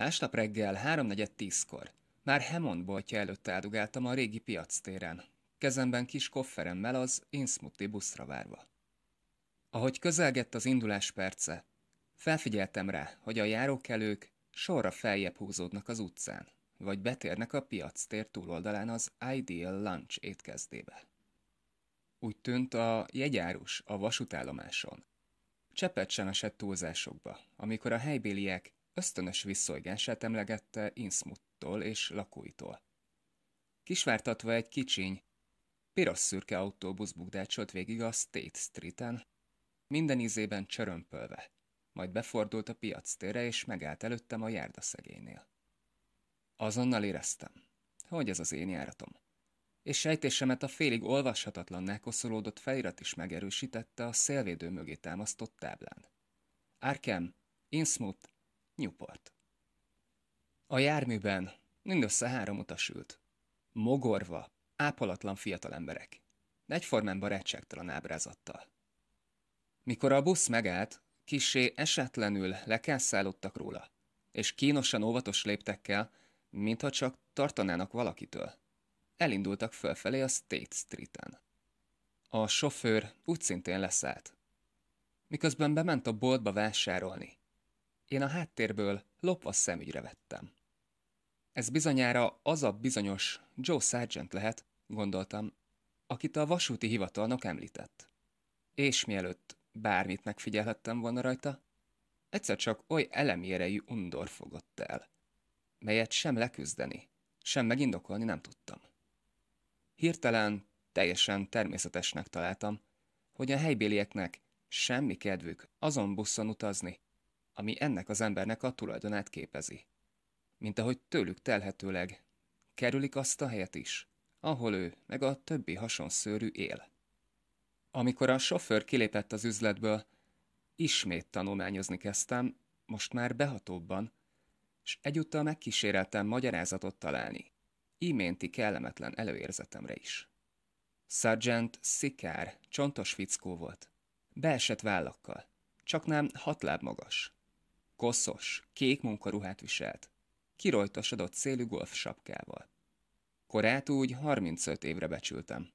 Másnap reggel 3.4.10-kor már Hemond boltja előtt áldugáltam a régi piac téren, kezemben kis kofferemmel az Innsmutti buszra várva. Ahogy közelgett az indulás perce, felfigyeltem rá, hogy a járókelők sorra feljebb húzódnak az utcán, vagy betérnek a piac tér túloldalán az Ideal Lunch étkezdébe. Úgy tűnt a jegyárus a vasútállomáson. Cseppet sem esett túlzásokba, amikor a helybéliek ösztönös visszolgását emlegette Innsmouth-tól és lakóitól. Kisvártatva egy kicsiny, piros szürke autóbusz bukdácsolt végig a State Street-en, minden ízében csörömpölve, majd befordult a piac térre, és megállt előttem a szegénynél. Azonnal éreztem, hogy ez az én járatom. És sejtésemet a félig olvashatatlan nekoszolódott felirat is megerősítette a szélvédő mögé támasztott táblán. Arkham, Innsmouth, Newport. A járműben mindössze három utas ült. Mogorva, ápolatlan fiatal emberek. Egyformán barátságtalan ábrázattal. Mikor a busz megállt, kisé esetlenül lekászálódtak róla, és kínosan óvatos léptekkel, mintha csak tartanának valakitől. Elindultak fölfelé a State Street-en. A sofőr úgy szintén leszállt. Miközben bement a boltba vásárolni, én a háttérből lopva szemügyre vettem. Ez bizonyára az a bizonyos Joe Sargent lehet, gondoltam, akit a vasúti hivatalnok említett. És mielőtt bármit megfigyelhettem volna rajta, egyszer csak oly elemérejű undor fogott el, melyet sem leküzdeni, sem megindokolni nem tudtam. Hirtelen, teljesen természetesnek találtam, hogy a helybélieknek semmi kedvük azon buszon utazni, ami ennek az embernek a tulajdonát képezi. Mint ahogy tőlük telhetőleg, kerülik azt a helyet is, ahol ő meg a többi hasonszőrű él. Amikor a sofőr kilépett az üzletből, ismét tanulmányozni kezdtem, most már behatóbban, s egyúttal megkíséreltem magyarázatot találni, iménti kellemetlen előérzetemre is. Sergeant szikár, csontos fickó volt. Beesett vállakkal, csak nem hat láb magas. Koszos, kék munkaruhát viselt, kirojtosodott szélű golfsapkával. Korát úgy 35 évre becsültem.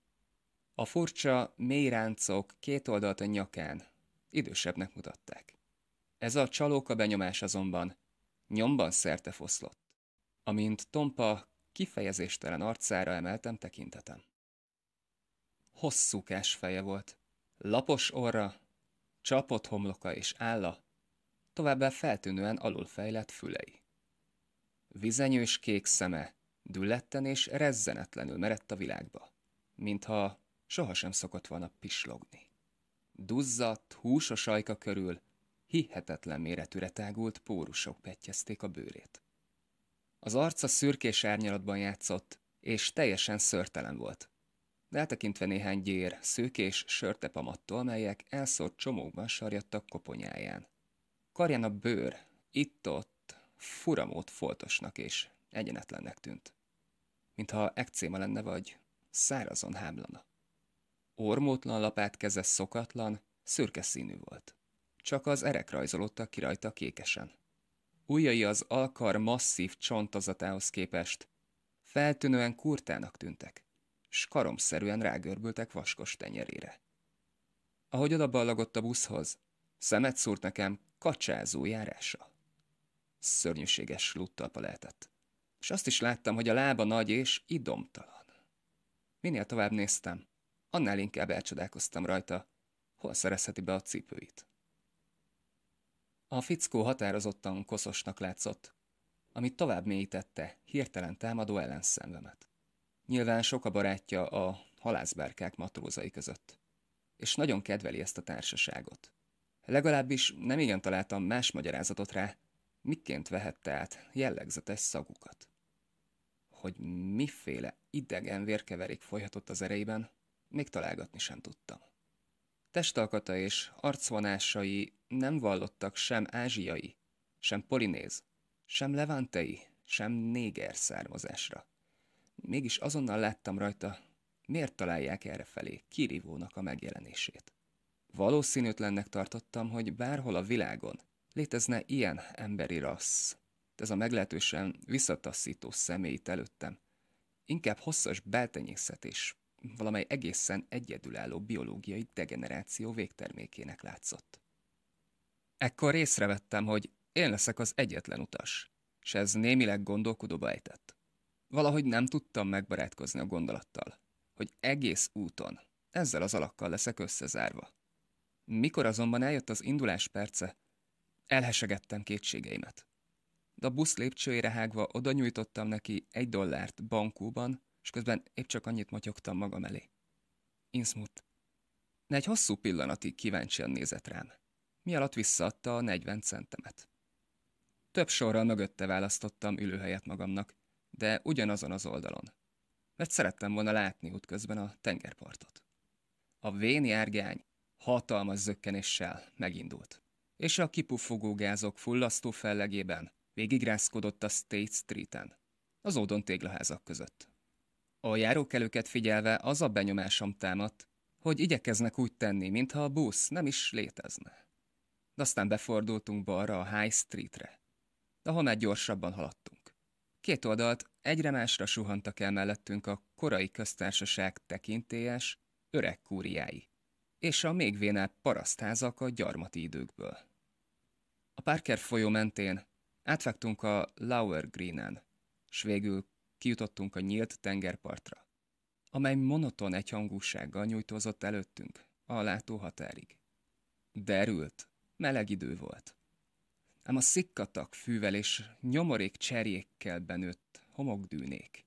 A furcsa, mély ráncok két oldalt a nyakán idősebbnek mutatták. Ez a csalóka benyomás azonban nyomban szerte foszlott, amint tompa, kifejezéstelen arcára emeltem tekintetem. Hosszúkás feje volt, lapos orra, csapott homloka és álla továbbá feltűnően alulfejlett fülei. Vizenyős kék szeme dülletten és rezzenetlenül merett a világba, mintha sohasem szokott volna pislogni. Duzzadt, húsos ajka körül hihetetlen méretűre tágult pórusok petyezték a bőrét. Az arca szürkés árnyalatban játszott, és teljesen szörtelen volt. De eltekintve néhány gyér, szőkés sörtepamattól, melyek elszórt csomókban sarjadtak koponyáján. Karján a bőr, itt-ott, furamót foltosnak és egyenetlennek tűnt. Mintha ekcéma lenne vagy szárazon hámlana. Ormótlan lapát keze szokatlan, szürke színű volt. Csak az erek rajzolódtak ki rajta kékesen. Újai az alkar masszív csontozatához képest feltűnően kurtának tűntek, s karomszerűen rágörbültek vaskos tenyerére. Ahogy odaballagott a buszhoz, szemet szúrt nekem, kacsázó járása. Szörnyűséges luttalpa lehetett. És azt is láttam, hogy a lába nagy és idomtalan. Minél tovább néztem, annál inkább elcsodálkoztam rajta, hol szerezheti be a cipőit. A fickó határozottan koszosnak látszott, ami tovább mélyítette hirtelen támadó ellenszenvemet. Nyilván sok a barátja a halászbárkák matrózai között, és nagyon kedveli ezt a társaságot. Legalábbis nem igen találtam más magyarázatot rá, miként vehette át jellegzetes szagukat. Hogy miféle idegen vérkeverék folyhatott az erejében, még találgatni sem tudtam. Testalkata és arcvonásai nem vallottak sem ázsiai, sem polinéz, sem levántei, sem néger származásra. Mégis azonnal láttam rajta, miért találják errefelé kirívónak a megjelenését. Valószínűtlennek tartottam, hogy bárhol a világon létezne ilyen emberi rassz. Ez a meglehetősen visszataszító személyt előttem. Inkább hosszas beltenyészet és valamely egészen egyedülálló biológiai degeneráció végtermékének látszott. Ekkor észrevettem, hogy én leszek az egyetlen utas, és ez némileg gondolkodóba ejtett. Valahogy nem tudtam megbarátkozni a gondolattal, hogy egész úton ezzel az alakkal leszek összezárva. Mikor azonban eljött az indulás perce, elhesegettem kétségeimet. De a busz lépcsőjére hágva oda nyújtottam neki egy dollárt bankúban, és közben épp csak annyit motyogtam magam elé. Innsmouth. Ne egy hosszú pillanatig kíváncsian nézett rám, mi alatt visszaadta a 40 centemet. Több sorral mögötte választottam ülőhelyet magamnak, de ugyanazon az oldalon. Mert szerettem volna látni útközben a tengerpartot. A véni árgány hatalmas zökkenéssel megindult. És a kipuffogó gázok fullasztó fellegében végigrázkodott a State Street-en, az ódon téglaházak között. A járókelőket figyelve az a benyomásom támadt, hogy igyekeznek úgy tenni, mintha a busz nem is létezne. De aztán befordultunk balra a High Streetre, ahol már gyorsabban haladtunk. Két oldalt egyre másra suhantak el mellettünk a korai köztársaság tekintélyes, öreg kúriái, és a még vénább parasztházak a gyarmati időkből. A Parker folyó mentén átvágtunk a Lower Greenen, s végül kijutottunk a nyílt tengerpartra, amely monoton egyhangúsággal nyújtózott előttünk, a látóhatárig. Derült, meleg idő volt. Ám a szikkatak fűvel és nyomorék cserjékkel benőtt homokdűnék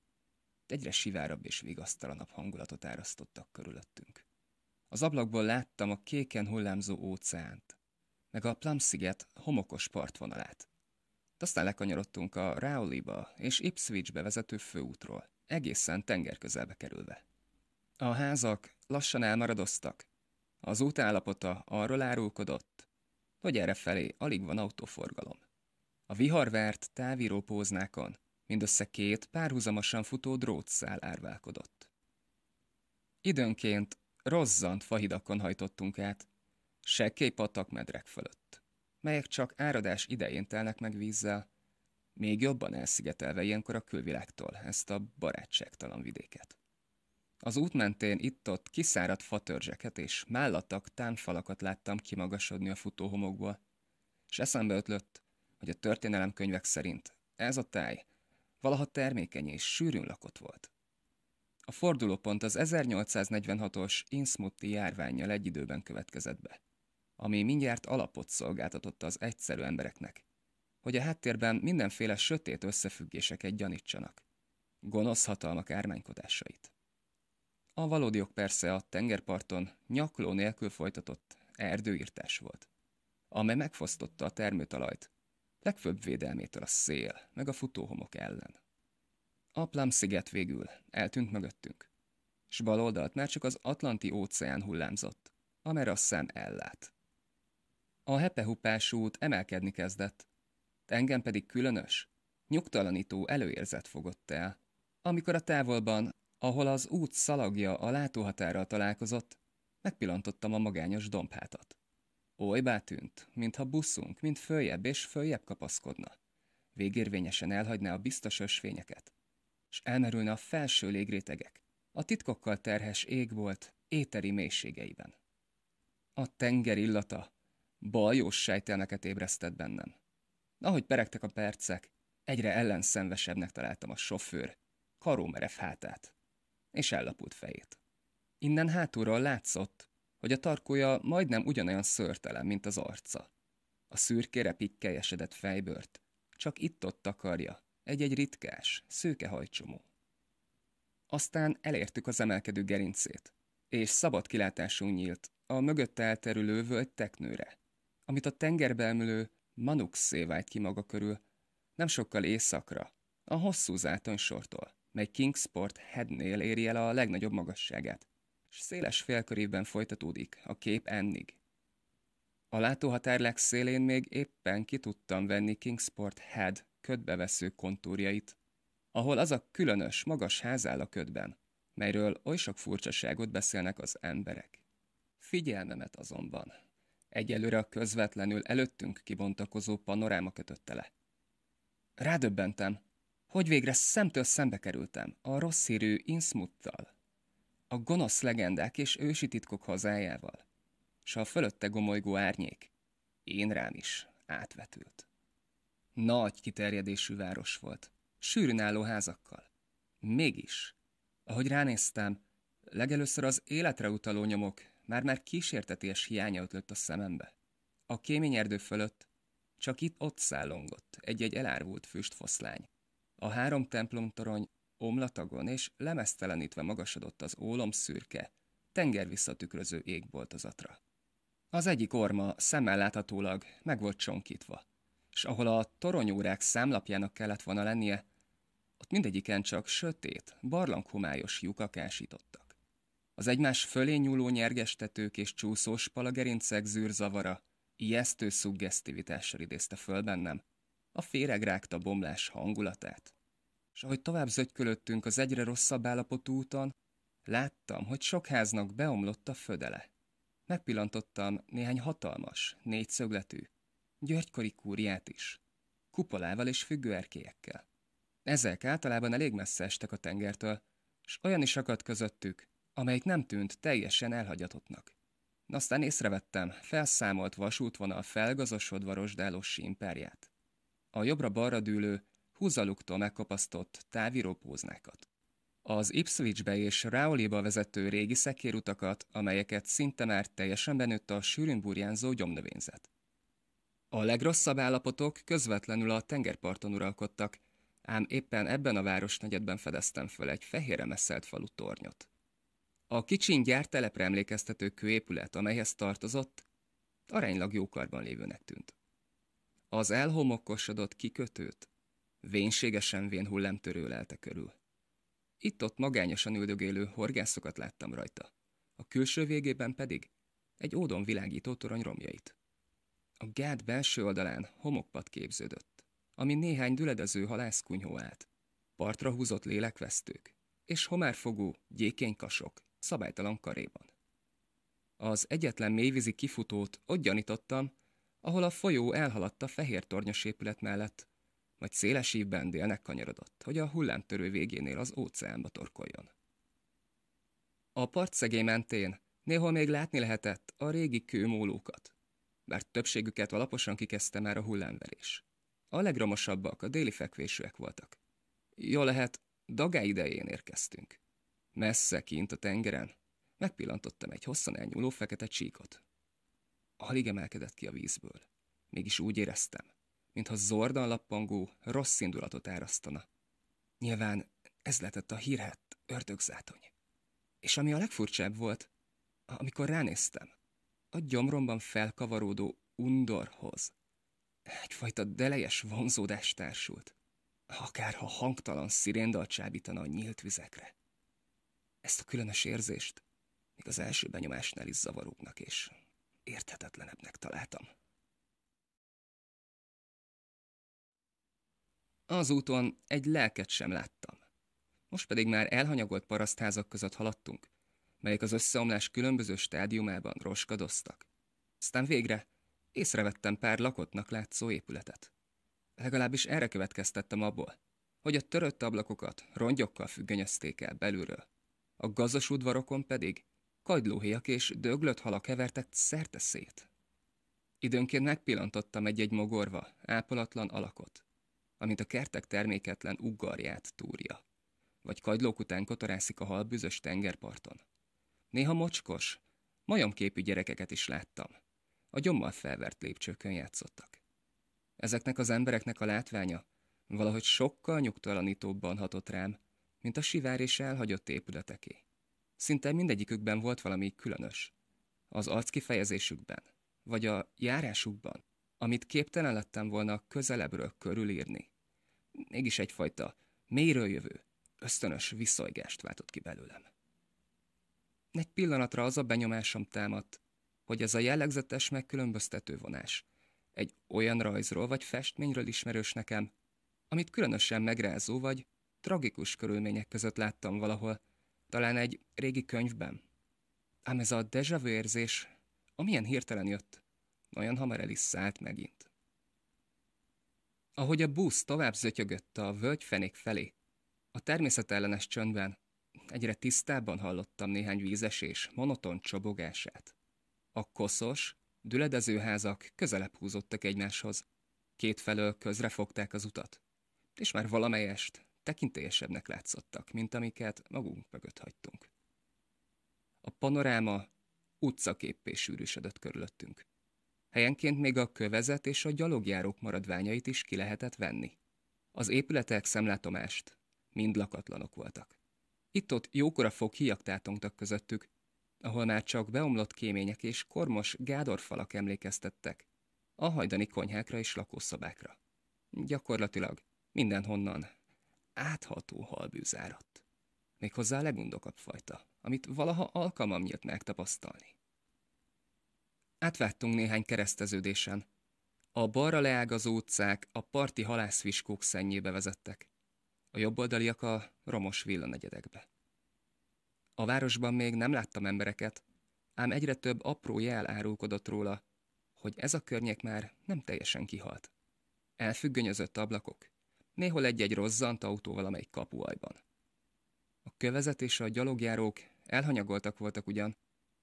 egyre sivárabb és vigasztalanabb hangulatot árasztottak körülöttünk. Az ablakból láttam a kéken hullámzó óceánt, meg a Plum-sziget homokos partvonalát. De aztán lekanyarodtunk a Rowley-ba és Ipswichbe vezető főútról, egészen közelbe kerülve. A házak lassan elmaradoztak. Az út állapota arról árulkodott, hogy felé alig van autóforgalom. A viharvert távíró póznákon mindössze két párhuzamosan futó drótszál árválkodott. Időnként rozzant fahidakon hajtottunk át, sekély patak medrek fölött, melyek csak áradás idején telnek meg vízzel, még jobban elszigetelve ilyenkor a külvilágtól ezt a barátságtalan vidéket. Az út mentén itt-ott kiszáradt fatörzseket és mállatak támfalakat láttam kimagasodni a futóhomokból, és eszembe ötlött, hogy a történelemkönyvek szerint ez a táj valaha termékeny és sűrűn lakott volt. A fordulópont az 1846-os Innsmouthi járványjal egy időben következett be, ami mindjárt alapot szolgáltatott az egyszerű embereknek, hogy a háttérben mindenféle sötét összefüggéseket gyanítsanak, gonosz hatalmak ármánykodásait. A valódiok persze a tengerparton nyakló nélkül folytatott erdőírtás volt, amely megfosztotta a termőtalajt, legfőbb védelmétől a szél, meg a futóhomok ellen. A Plum sziget végül eltűnt mögöttünk, s bal oldalt már csak az Atlanti óceán hullámzott, amer a szem ellát. A hepehupás út emelkedni kezdett, engem pedig különös, nyugtalanító előérzet fogott el, amikor a távolban, ahol az út szalagja a látóhatárral találkozott, megpillantottam a magányos dombhátat. Olybá tűnt, mintha buszunk, mint följebb és följebb kapaszkodna. Végérvényesen elhagyná a biztos ösvényeket s elmerülne a felső légrétegek, a titkokkal terhes égbolt éteri mélységeiben. A tenger illata baljós sejtelmeket ébresztett bennem. Ahogy peregtek a percek, egyre ellenszenvesebbnek találtam a sofőr, karómerev hátát, és ellapult fejét. Innen hátulról látszott, hogy a tarkója majdnem ugyanolyan szörtelen, mint az arca. A szürkére pikkelyesedett fejbört, csak itt-ott takarja, egy-egy ritkás, szőke hajcsomó. Aztán elértük az emelkedő gerincét, és szabad kilátásunk nyílt a mögötte elterülő völgy teknőre, amit a tengerbe emlő Manux szévált ki maga körül, nem sokkal éjszakra, a hosszú záton sortól, mely Kingsport Headnél éri el a legnagyobb magasságát, és széles félkörében folytatódik a kép ennig. A látóhatár legszélén még éppen ki tudtam venni Kingsport Head ködbevesző kontúrjait, ahol az a különös, magas ház áll a ködben, melyről oly sok furcsaságot beszélnek az emberek. Figyelmemet azonban egyelőre a közvetlenül előttünk kibontakozó panoráma kötötte le. Rádöbbentem, hogy végre szemtől szembe kerültem a rossz hírű Innsmuttal, a gonosz legendák és ősi titkok hazájával, s a fölötte gomolygó árnyék én rám is átvetült. Nagy kiterjedésű város volt, sűrűn álló házakkal. Mégis, ahogy ránéztem, legelőször az életre utaló nyomok már-már kísérteties hiánya ötlött a szemembe. A kémény erdő fölött csak itt-ott szállongott egy-egy elárvult füstfoszlány. A három templomtorony omlatagon és lemesztelenítve magasodott az ólom szürke, tenger visszatükröző égboltozatra. Az egyik orma szemmel láthatólag meg volt csonkítva és ahol a toronyórák számlapjának kellett volna lennie, ott mindegyiken csak sötét, barlanghomályos lyukak ásítottak. Az egymás fölé nyúló nyergestetők és csúszós palagerincek zűrzavara ijesztő szuggesztivitással idézte föl bennem, a féreg bomlás hangulatát. És ahogy tovább zögykölöttünk az egyre rosszabb állapotú úton, láttam, hogy sok háznak beomlott a födele. Megpillantottam néhány hatalmas, négyszögletű, Györgykori kúriát is. Kupolával és függőerkélyekkel. Ezek általában elég messze estek a tengertől, s olyan is akadt közöttük, amelyik nem tűnt teljesen elhagyatottnak. Aztán észrevettem, felszámolt vasútvonal felgazosodva rozsdálossi imperját. A jobbra-balra dűlő, húzaluktól megkapasztott távirópóznákat. Az Ipswichbe és Raoliba vezető régi szekérutakat, amelyeket szinte már teljesen benőtt a sűrűn burjánzó gyomnövényzet. A legrosszabb állapotok közvetlenül a tengerparton uralkodtak, ám éppen ebben a városnegyedben fedeztem föl egy fehérre messzelt falu tornyot. A kicsin gyár telepre emlékeztető kőépület, amelyhez tartozott, aránylag jókarban lévőnek tűnt. Az elhomokosodott kikötőt vénségesen vén hullámtörő lelte körül. Itt-ott magányosan üldögélő horgászokat láttam rajta, a külső végében pedig egy ódon világító torony romjait. A gát belső oldalán homokpad képződött, ami néhány düledező halászkunyhó állt. Partra húzott lélekvesztők, és homárfogú, gyékény kasok, szabálytalan karéban. Az egyetlen mélyvízi kifutót ott gyanítottam, ahol a folyó elhaladt a fehér tornyos épület mellett, majd széles ívben délnek kanyarodott, hogy a hullámtörő végénél az óceánba torkoljon. A szegély mentén néhol még látni lehetett a régi kőmólókat, bár többségüket alaposan kikezdte már a hullámverés. A legromosabbak, a déli fekvésűek voltak. Jó lehet, dagály idején érkeztünk. Messze kint a tengeren, megpillantottam egy hosszan elnyúló fekete csíkot. Alig emelkedett ki a vízből. Mégis úgy éreztem, mintha zordan lappangó, rossz indulatot árasztana. Nyilván ez lehetett a hírhet ördögzátony. És ami a legfurcsább volt, amikor ránéztem, a gyomromban felkavaródó undorhoz. Egyfajta delejes vonzódás társult, akárha hangtalan sziréndal csábítana a nyílt vizekre. Ezt a különös érzést még az első benyomásnál is zavaróknak és érthetetlenebbnek találtam. Az úton egy lelket sem láttam. Most pedig már elhanyagolt parasztházak között haladtunk, melyek az összeomlás különböző stádiumában roskadoztak. Aztán végre észrevettem pár lakottnak látszó épületet. Legalábbis erre következtettem abból, hogy a törött ablakokat rongyokkal függönyözték el belülről, a gazdas udvarokon pedig kagylóhéjak és döglött halak hevertek szerte szét. Időnként megpillantottam egy-egy mogorva, ápolatlan alakot, amint a kertek terméketlen uggarját túrja, vagy kagylók után kotorászik a hal büzös tengerparton. Néha mocskos, majomképű gyerekeket is láttam. A gyommal felvert lépcsőkön játszottak. Ezeknek az embereknek a látványa valahogy sokkal nyugtalanítóbban hatott rám, mint a sivár és elhagyott épületeké. Szinte mindegyikükben volt valami különös. Az arckifejezésükben, vagy a járásukban, amit képtelen lettem volna közelebbről körülírni. Mégis egyfajta mélyről jövő, ösztönös visszajgást váltott ki belőlem. Egy pillanatra az a benyomásom támadt, hogy ez a jellegzetes megkülönböztető vonás. Egy olyan rajzról vagy festményről ismerős nekem, amit különösen megrázó vagy tragikus körülmények között láttam valahol, talán egy régi könyvben. Ám ez a déjà vu érzés, amilyen hirtelen jött, olyan hamar el is szállt megint. Ahogy a busz tovább zötyögött a völgyfenék felé, a természetellenes csöndben egyre tisztábban hallottam néhány vízesés, monoton csobogását. A koszos, düledező házak közelebb húzottak egymáshoz. Kétfelől közrefogták az utat, és már valamelyest tekintélyesebbnek látszottak, mint amiket magunk mögött hagytunk. A panoráma utcaképpé sűrűsödött körülöttünk. Helyenként még a kövezet és a gyalogjárók maradványait is ki lehetett venni. Az épületek szemlátomást mind lakatlanok voltak. Itt-ott jókora fog híjak közöttük, ahol már csak beomlott kémények és kormos gádorfalak emlékeztettek, a hajdani konyhákra és lakószobákra. Gyakorlatilag mindenhonnan átható halbűzárat. Méghozzá a legundokabb fajta, amit valaha alkalmam nyílt megtapasztalni. Átvágtunk néhány kereszteződésen. A balra leágazó utcák a parti halászviskók szennyébe vezettek a jobboldaliak a romos villanegyedekbe. A városban még nem láttam embereket, ám egyre több apró jel árulkodott róla, hogy ez a környék már nem teljesen kihalt. Elfüggönyözött ablakok, néhol egy-egy rozzant autó valamelyik kapuajban. A kövezet és a gyalogjárók elhanyagoltak voltak ugyan,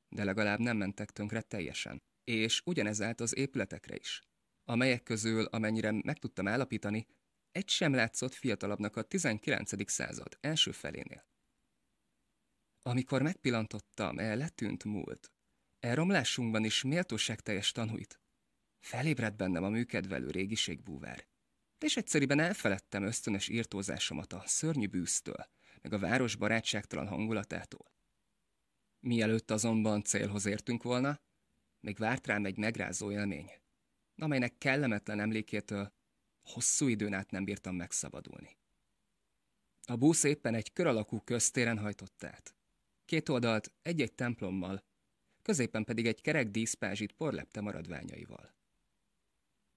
de legalább nem mentek tönkre teljesen. És ugyanez állt az épületekre is, amelyek közül, amennyire meg tudtam állapítani, egy sem látszott fiatalabbnak a 19. század első felénél. Amikor megpillantottam el letűnt múlt, elromlásunkban is is teljes tanúit, felébredt bennem a műkedvelő régiségbúvár, és egyszerűen elfeledtem ösztönös írtózásomat a szörnyű bűztől, meg a város barátságtalan hangulatától. Mielőtt azonban célhoz értünk volna, még várt rám egy megrázó élmény, amelynek kellemetlen emlékétől Hosszú időn át nem bírtam megszabadulni. A busz éppen egy kör alakú köztéren hajtott át. Két oldalt egy-egy templommal, középen pedig egy kerek díszpázsit porlepte maradványaival.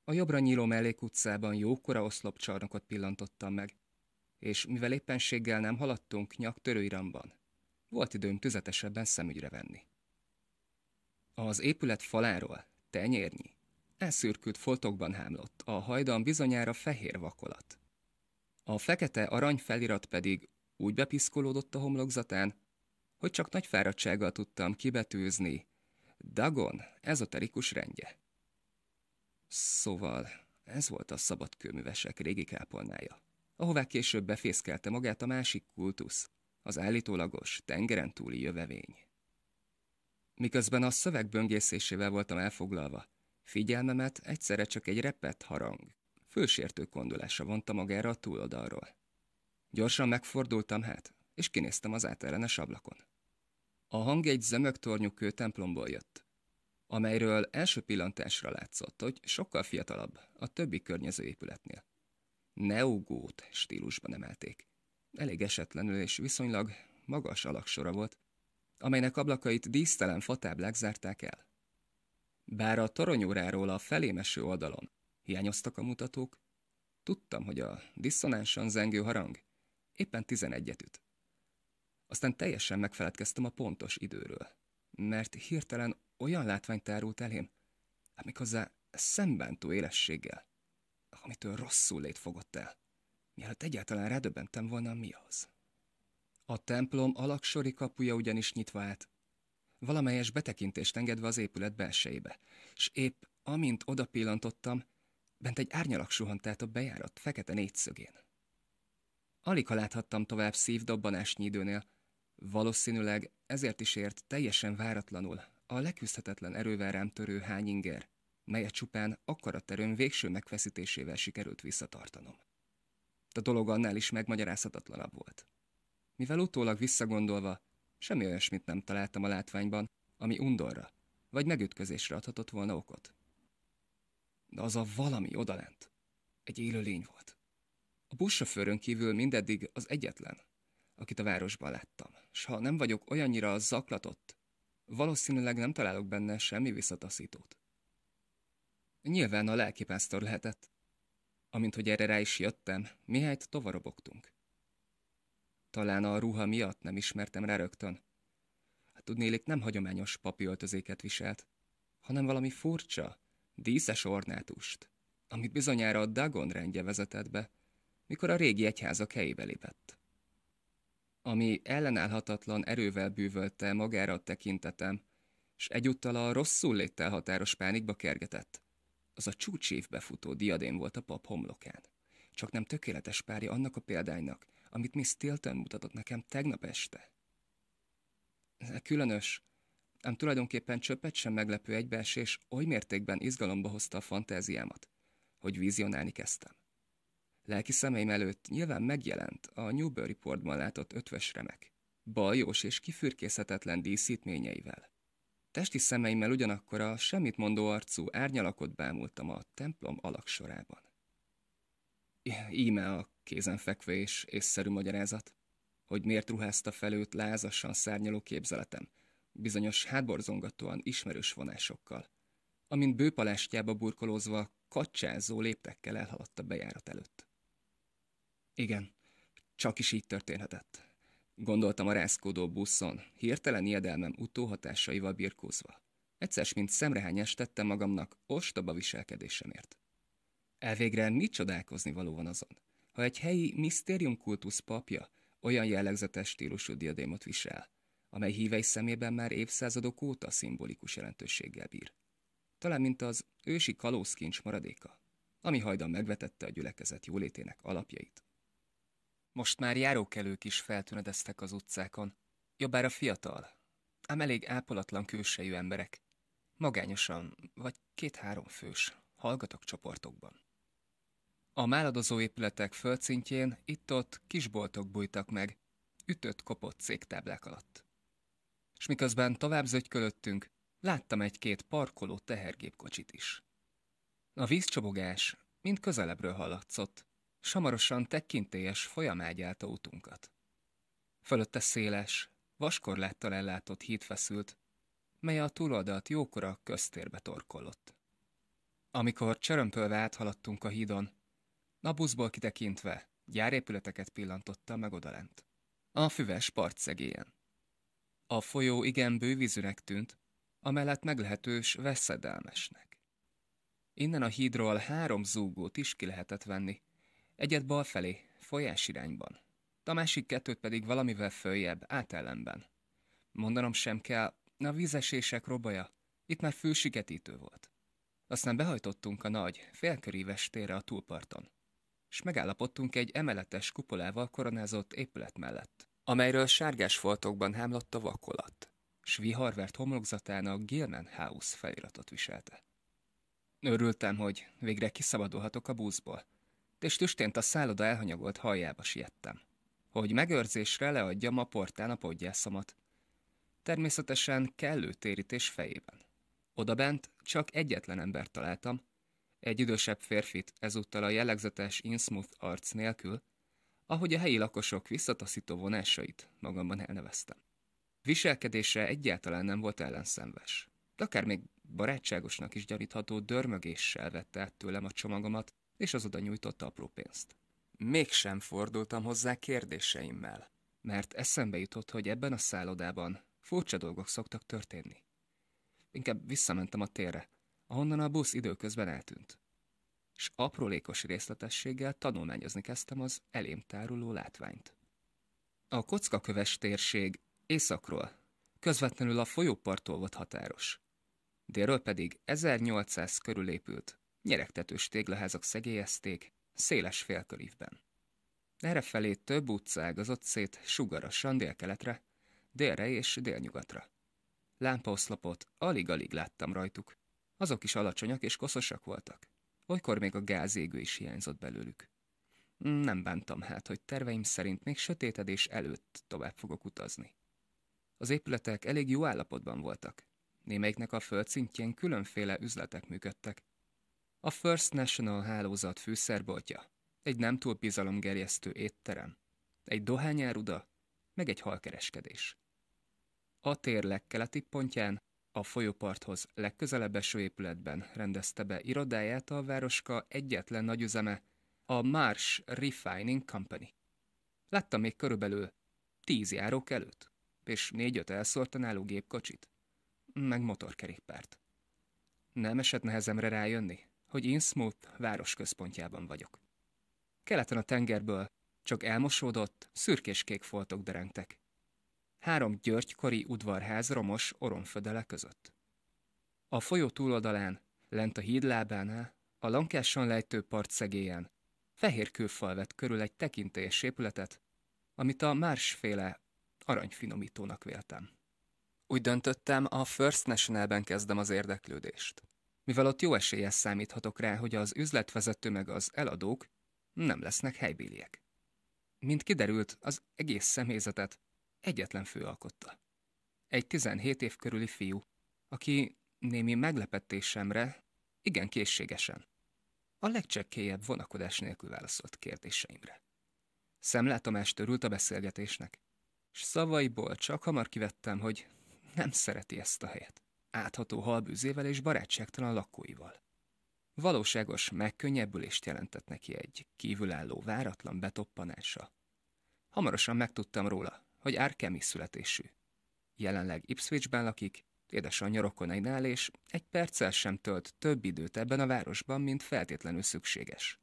A jobbra nyíló mellékutcában jókora oszlopcsarnokot pillantottam meg, és mivel éppenséggel nem haladtunk nyaktörő törőiramban, volt időm tüzetesebben szemügyre venni. Az épület faláról tenyérnyi, elszürkült foltokban hámlott, a hajdan bizonyára fehér vakolat. A fekete arany felirat pedig úgy bepiszkolódott a homlokzatán, hogy csak nagy fáradtsággal tudtam kibetűzni. Dagon, ezoterikus rendje. Szóval ez volt a szabadkőművesek régi kápolnája, ahová később befészkelte magát a másik kultusz, az állítólagos, tengeren túli jövevény. Miközben a szöveg böngészésével voltam elfoglalva, Figyelmemet egyszerre csak egy repett harang, fősértő kondolása vonta magára a túloldalról. Gyorsan megfordultam hát, és kinéztem az átellenes ablakon. A hang egy zömögtornyú templomból jött, amelyről első pillantásra látszott, hogy sokkal fiatalabb a többi környező épületnél. Neugót stílusban emelték. Elég esetlenül és viszonylag magas alaksora volt, amelynek ablakait dísztelen fatáblák zárták el. Bár a toronyóráról a felémeső oldalon hiányoztak a mutatók, tudtam, hogy a diszonánsan zengő harang éppen tizenegyet üt. Aztán teljesen megfeledkeztem a pontos időről, mert hirtelen olyan látvány tárult elém, amikhozzá szembentú élességgel, amitől rosszul lét fogott el, mielőtt egyáltalán rádöbbentem volna mi az. A templom alaksori kapuja ugyanis nyitva állt, valamelyes betekintést engedve az épület belsejébe, és épp amint oda pillantottam, bent egy árnyalak suhant át a bejárat fekete négyszögén. Alig ha láthattam tovább szívdobbanásnyi időnél, valószínűleg ezért is ért teljesen váratlanul a leküzdhetetlen erővel rám törő hányinger, melyet csupán akaraterőm végső megfeszítésével sikerült visszatartanom. A dolog annál is megmagyarázhatatlanabb volt. Mivel utólag visszagondolva, Semmi olyasmit nem találtam a látványban, ami undorra, vagy megütközésre adhatott volna okot. De az a valami odalent. Egy élő lény volt. A buszsofőrön kívül mindeddig az egyetlen, akit a városban láttam, s ha nem vagyok olyannyira zaklatott, valószínűleg nem találok benne semmi visszataszítót. Nyilván a lelkipásztor lehetett. Amint hogy erre rá is jöttem, mihelyt tovarobogtunk. Talán a ruha miatt nem ismertem rá rögtön. Hát tudnélik, nem hagyományos öltözéket viselt, hanem valami furcsa, díszes ornátust, amit bizonyára a Dagon rendje vezetett be, mikor a régi egyházak helyébe lépett. Ami ellenállhatatlan erővel bűvölte magára a tekintetem, és egyúttal a rosszul léttel határos pánikba kergetett. Az a csúcsévbe futó diadém volt a pap homlokán. Csak nem tökéletes párja annak a példánynak, amit Miss Tilton mutatott nekem tegnap este. Különös, ám tulajdonképpen csöppet sem meglepő egybeesés oly mértékben izgalomba hozta a fantáziámat, hogy vizionálni kezdtem. Lelki szemeim előtt nyilván megjelent a portban látott ötvös remek, baljós és kifürkészhetetlen díszítményeivel. Testi szemeimmel ugyanakkor a semmit mondó arcú árnyalakot bámultam a templom sorában íme a kézenfekvés észszerű magyarázat, hogy miért ruházta fel őt lázasan szárnyaló képzeletem, bizonyos hátborzongatóan ismerős vonásokkal, amint bőpalástjába burkolózva, kacsázó léptekkel elhaladt a bejárat előtt. Igen, csak is így történhetett. Gondoltam a rászkódó buszon, hirtelen ijedelmem utóhatásaival birkózva. Egyszer, mint szemrehányást tettem magamnak ostoba viselkedésemért. Elvégre mit csodálkozni való van azon, ha egy helyi kultusz papja olyan jellegzetes stílusú diadémot visel, amely hívei szemében már évszázadok óta szimbolikus jelentőséggel bír. Talán mint az ősi kalózkincs maradéka, ami hajdan megvetette a gyülekezet jólétének alapjait. Most már járókelők is feltűnedeztek az utcákon, jobbára fiatal, ám elég ápolatlan külsejű emberek, magányosan vagy két-három fős, hallgatok csoportokban. A máladozó épületek földszintjén itt-ott kisboltok bújtak meg, ütött-kopott széktáblák alatt. És miközben tovább zögykölöttünk, láttam egy-két parkoló tehergépkocsit is. A vízcsobogás mind közelebbről hallatszott, samarosan tekintélyes a utunkat. Fölötte széles, vaskorláttal ellátott híd feszült, mely a túloldalt jókora köztérbe torkollott. Amikor csörömpölve áthaladtunk a hídon, a buszból kitekintve gyárépületeket pillantotta meg odalent. A füves part szegélyen. A folyó igen bővízűnek tűnt, amellett meglehetős veszedelmesnek. Innen a hídról három zúgót is ki lehetett venni, egyet bal felé, folyás irányban, a másik kettőt pedig valamivel följebb, átellenben. Mondanom sem kell, a vízesések robaja, itt már fősiketítő volt. Aztán behajtottunk a nagy, félköríves térre a túlparton és megállapodtunk egy emeletes kupolával koronázott épület mellett, amelyről sárgás foltokban hámlott a vakolat, s viharvert a Gilman House feliratot viselte. Örültem, hogy végre kiszabadulhatok a buszból, és tüstént a szálloda elhanyagolt hajába siettem, hogy megőrzésre leadjam a portán a podgyászomat. Természetesen kellő térítés fejében. Odabent csak egyetlen embert találtam, egy idősebb férfit ezúttal a jellegzetes Innsmouth arc nélkül, ahogy a helyi lakosok visszataszító vonásait magamban elneveztem. Viselkedése egyáltalán nem volt ellenszenves. De akár még barátságosnak is gyanítható dörmögéssel vette át tőlem a csomagomat, és az oda nyújtotta apró pénzt. Mégsem fordultam hozzá kérdéseimmel, mert eszembe jutott, hogy ebben a szállodában furcsa dolgok szoktak történni. Inkább visszamentem a térre, ahonnan a busz időközben eltűnt. S aprólékos részletességgel tanulmányozni kezdtem az elém táruló látványt. A kockaköves térség északról, közvetlenül a folyóparttól volt határos. Délről pedig 1800 körül épült, nyeregtetős téglaházak szegélyezték, széles félkörívben. Errefelé több utca ágazott szét sugarasan délkeletre, délre és délnyugatra. Lámpaoszlopot alig-alig láttam rajtuk, azok is alacsonyak és koszosak voltak. Olykor még a gázégő is hiányzott belőlük. Nem bántam hát, hogy terveim szerint még sötétedés előtt tovább fogok utazni. Az épületek elég jó állapotban voltak. Némelyiknek a földszintjén különféle üzletek működtek. A First National hálózat fűszerboltja, egy nem túl bizalomgerjesztő étterem, egy dohányáruda, meg egy halkereskedés. A tér legkeleti pontján a folyóparthoz legközelebb eső épületben rendezte be irodáját a városka egyetlen nagyüzeme, a Marsh Refining Company. Láttam még körülbelül tíz járók előtt, és négy-öt elszórtan álló gépkocsit, meg motorkerékpárt. Nem esett nehezemre rájönni, hogy Innsmouth városközpontjában vagyok. Keleten a tengerből csak elmosódott, szürkéskék foltok derengtek, három györgykori udvarház romos oromfödele között. A folyó túloldalán, lent a híd lábánál, a lankásan lejtő part szegélyen, fehér kőfal vett körül egy tekintélyes épületet, amit a másféle aranyfinomítónak véltem. Úgy döntöttem, a First Nationalben kezdem az érdeklődést. Mivel ott jó eséllyel számíthatok rá, hogy az üzletvezető meg az eladók nem lesznek helybéliek. Mint kiderült, az egész személyzetet egyetlen főalkotta. Egy 17 év körüli fiú, aki némi meglepetésemre igen készségesen. A legcsekkélyebb vonakodás nélkül válaszolt kérdéseimre. Szemlátomás törült a beszélgetésnek, és szavaiból csak hamar kivettem, hogy nem szereti ezt a helyet. Átható halbűzével és barátságtalan lakóival. Valóságos megkönnyebbülést jelentett neki egy kívülálló váratlan betoppanása. Hamarosan megtudtam róla, hogy Arkemi születésű. Jelenleg Ipswichben lakik, édesanyja rokonainál, és egy perccel sem tölt több időt ebben a városban, mint feltétlenül szükséges.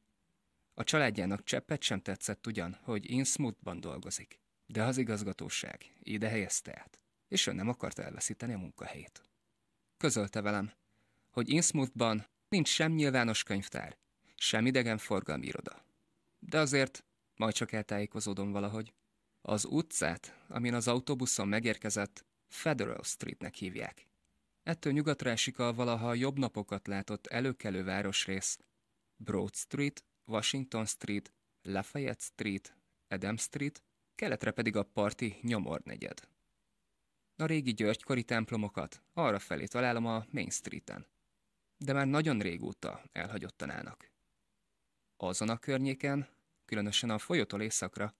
A családjának cseppet sem tetszett ugyan, hogy Innsmouthban dolgozik, de az igazgatóság ide helyezte át, és ő nem akart elveszíteni a munkahelyét. Közölte velem, hogy Innsmouthban nincs sem nyilvános könyvtár, sem forgalmi iroda. De azért majd csak eltájékozódom valahogy. Az utcát, amin az autóbuszon megérkezett, Federal Streetnek hívják. Ettől nyugatra esik a valaha jobb napokat látott előkelő városrész. Broad Street, Washington Street, Lafayette Street, Adams Street, keletre pedig a parti nyomornegyed. A régi györgykori templomokat arra felé találom a Main Street-en, de már nagyon régóta elhagyottanának. Azon a környéken, különösen a folyótól északra,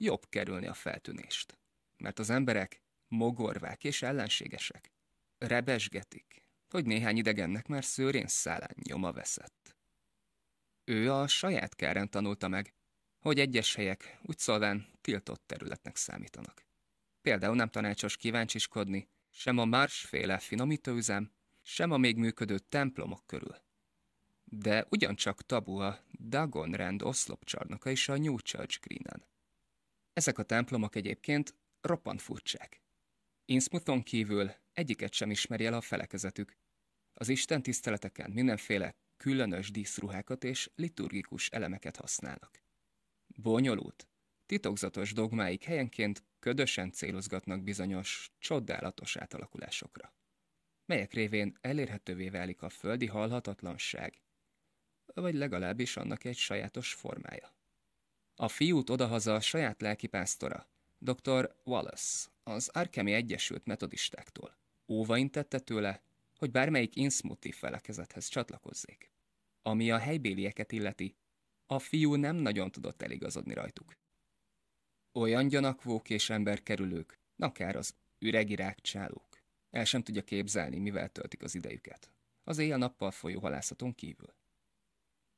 jobb kerülni a feltűnést. Mert az emberek mogorvák és ellenségesek. Rebesgetik, hogy néhány idegennek már szőrén szállán nyoma veszett. Ő a saját kárán tanulta meg, hogy egyes helyek úgy szólván tiltott területnek számítanak. Például nem tanácsos kíváncsiskodni, sem a Marsféle finomítóüzem, sem a még működő templomok körül. De ugyancsak tabu a Dagon rend oszlopcsarnoka is a New Church Green-en. Ezek a templomok egyébként roppant furcsák. Innsmouthon kívül egyiket sem ismeri el a felekezetük. Az Isten tiszteleteken mindenféle különös díszruhákat és liturgikus elemeket használnak. Bonyolult, titokzatos dogmáik helyenként ködösen célozgatnak bizonyos, csodálatos átalakulásokra, melyek révén elérhetővé válik a földi halhatatlanság, vagy legalábbis annak egy sajátos formája. A fiút odahaza a saját lelkipásztora, dr. Wallace, az Arkemi Egyesült Metodistáktól. intette tőle, hogy bármelyik inszmutív felekezethez csatlakozzék. Ami a helybélieket illeti, a fiú nem nagyon tudott eligazodni rajtuk. Olyan gyanakvók és emberkerülők, akár az üregirák rákcsálók. El sem tudja képzelni, mivel töltik az idejüket. Az éjjel-nappal folyó halászaton kívül.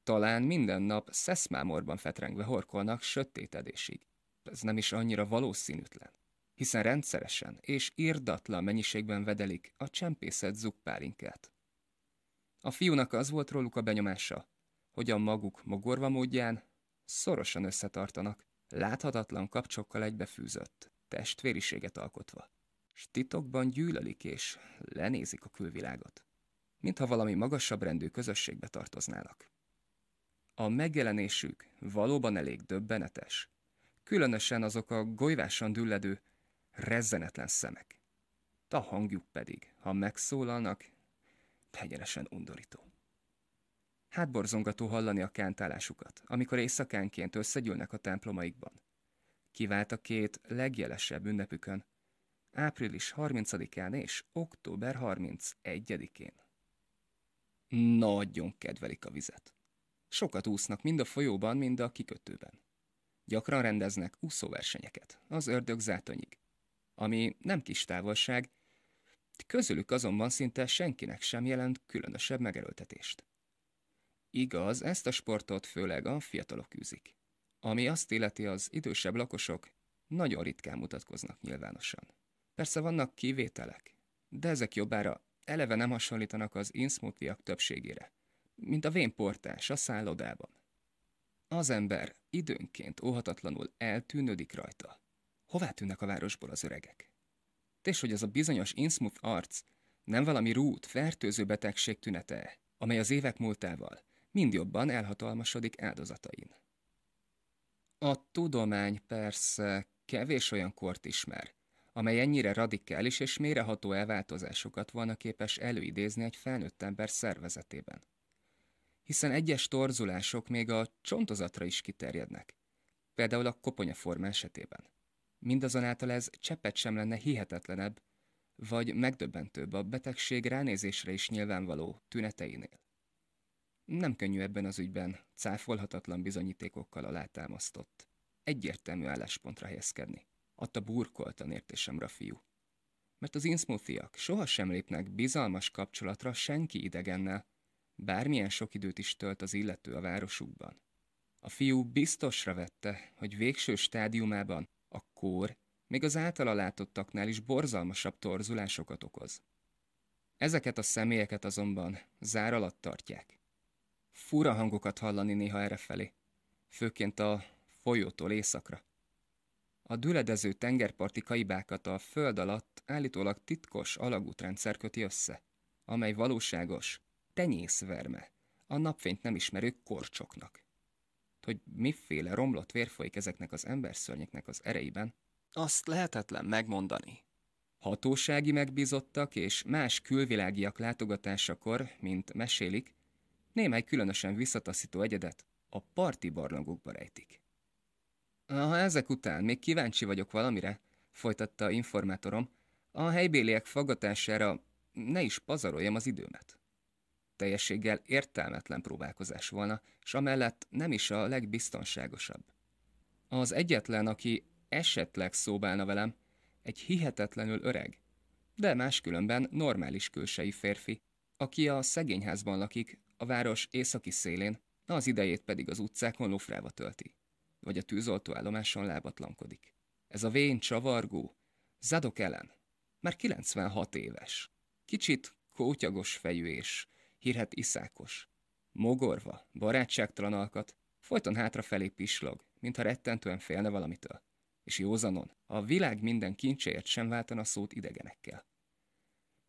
Talán minden nap szeszmámorban fetrengve horkolnak sötétedésig. Ez nem is annyira valószínűtlen, hiszen rendszeresen és irdatlan mennyiségben vedelik a csempészet zukpálinkát. A fiúnak az volt róluk a benyomása, hogy a maguk mogorva módján szorosan összetartanak, láthatatlan kapcsokkal egybefűzött, testvériséget alkotva. S titokban gyűlölik és lenézik a külvilágot, mintha valami magasabb rendű közösségbe tartoznának. A megjelenésük valóban elég döbbenetes, különösen azok a golyvásan dülledő, rezzenetlen szemek. A hangjuk pedig, ha megszólalnak, egyenesen undorító. Hátborzongató hallani a kántálásukat, amikor éjszakánként összegyűlnek a templomaikban. Kivált a két legjelesebb ünnepükön, április 30-án és október 31-én. Nagyon kedvelik a vizet. Sokat úsznak mind a folyóban, mind a kikötőben. Gyakran rendeznek úszóversenyeket, az ördög zátonyig, ami nem kis távolság, közülük azonban szinte senkinek sem jelent különösebb megerőltetést. Igaz, ezt a sportot főleg a fiatalok űzik, ami azt illeti az idősebb lakosok nagyon ritkán mutatkoznak nyilvánosan. Persze vannak kivételek, de ezek jobbára eleve nem hasonlítanak az inszmutiak többségére, mint a vénportás a szállodában. Az ember időnként óhatatlanul eltűnődik rajta. Hová tűnnek a városból az öregek? És hogy az a bizonyos Innsmouth arc nem valami rút, fertőző betegség tünete, amely az évek múltával mind jobban elhatalmasodik áldozatain. A tudomány persze kevés olyan kort ismer, amely ennyire radikális és méreható elváltozásokat volna képes előidézni egy felnőtt ember szervezetében hiszen egyes torzulások még a csontozatra is kiterjednek, például a forma esetében. Mindazonáltal ez cseppet sem lenne hihetetlenebb, vagy megdöbbentőbb a betegség ránézésre is nyilvánvaló tüneteinél. Nem könnyű ebben az ügyben cáfolhatatlan bizonyítékokkal alátámasztott. Egyértelmű álláspontra helyezkedni. Adta burkoltan értésemre a fiú. Mert az innsmouthiak sohasem lépnek bizalmas kapcsolatra senki idegennel, bármilyen sok időt is tölt az illető a városukban. A fiú biztosra vette, hogy végső stádiumában a kór még az általa látottaknál is borzalmasabb torzulásokat okoz. Ezeket a személyeket azonban zár alatt tartják. Fura hangokat hallani néha errefelé, főként a folyótól északra. A düledező tengerparti kaibákat a föld alatt állítólag titkos alagútrendszer köti össze, amely valóságos, tenyészverme, a napfényt nem ismerő korcsoknak. Hogy miféle romlott vér folyik ezeknek az emberszörnyeknek az ereiben, azt lehetetlen megmondani. Hatósági megbízottak és más külvilágiak látogatásakor, mint mesélik, némely különösen visszataszító egyedet a parti barlangokba rejtik. Ha ezek után még kíváncsi vagyok valamire, folytatta informátorom, a helybéliek fogatására ne is pazaroljam az időmet teljességgel értelmetlen próbálkozás volna, s amellett nem is a legbiztonságosabb. Az egyetlen, aki esetleg szóbálna velem, egy hihetetlenül öreg, de máskülönben normális külsei férfi, aki a szegényházban lakik, a város északi szélén, az idejét pedig az utcákon lufrába tölti, vagy a tűzoltó állomáson lábatlankodik. Ez a vén csavargó, Zadok Ellen, már 96 éves, kicsit kótyagos fejű és hírhet iszákos. Mogorva, barátságtalan alkat, folyton hátrafelé pislog, mintha rettentően félne valamitől. És józanon, a világ minden kincséért sem váltana szót idegenekkel.